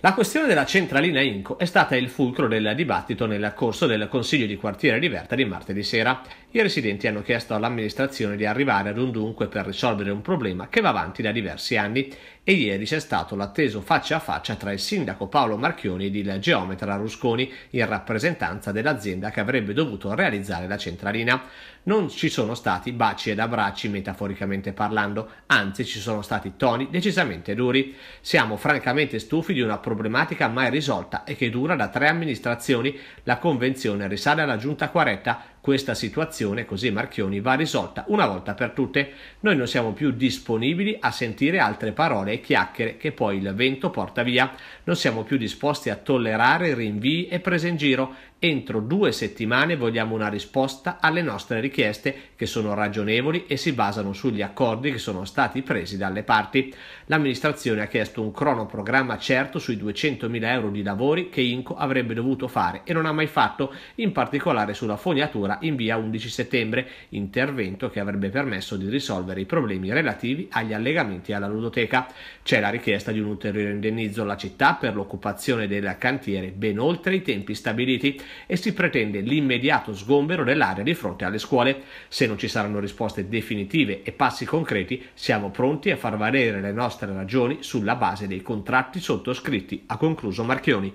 La questione della centralina Inco è stata il fulcro del dibattito nel corso del Consiglio di quartiere di Verta di martedì sera. I residenti hanno chiesto all'amministrazione di arrivare ad un dunque per risolvere un problema che va avanti da diversi anni e ieri c'è stato l'atteso faccia a faccia tra il sindaco Paolo Marchioni ed il geometra Rusconi in rappresentanza dell'azienda che avrebbe dovuto realizzare la centralina. Non ci sono stati baci ed abbracci metaforicamente parlando, anzi ci sono stati toni decisamente duri. Siamo francamente stufi di una problematica mai risolta e che dura da tre amministrazioni. La convenzione risale alla giunta Quaretta questa situazione, così Marchioni, va risolta una volta per tutte. Noi non siamo più disponibili a sentire altre parole e chiacchiere che poi il vento porta via. Non siamo più disposti a tollerare rinvii e prese in giro. Entro due settimane vogliamo una risposta alle nostre richieste che sono ragionevoli e si basano sugli accordi che sono stati presi dalle parti. L'amministrazione ha chiesto un cronoprogramma certo sui 200.000 euro di lavori che Inco avrebbe dovuto fare e non ha mai fatto, in particolare sulla fognatura in via 11 settembre, intervento che avrebbe permesso di risolvere i problemi relativi agli allegamenti alla ludoteca. C'è la richiesta di un ulteriore indennizzo alla città per l'occupazione del cantiere ben oltre i tempi stabiliti e si pretende l'immediato sgombero dell'area di fronte alle scuole. Se non ci saranno risposte definitive e passi concreti, siamo pronti a far valere le nostre ragioni sulla base dei contratti sottoscritti, ha concluso Marchioni.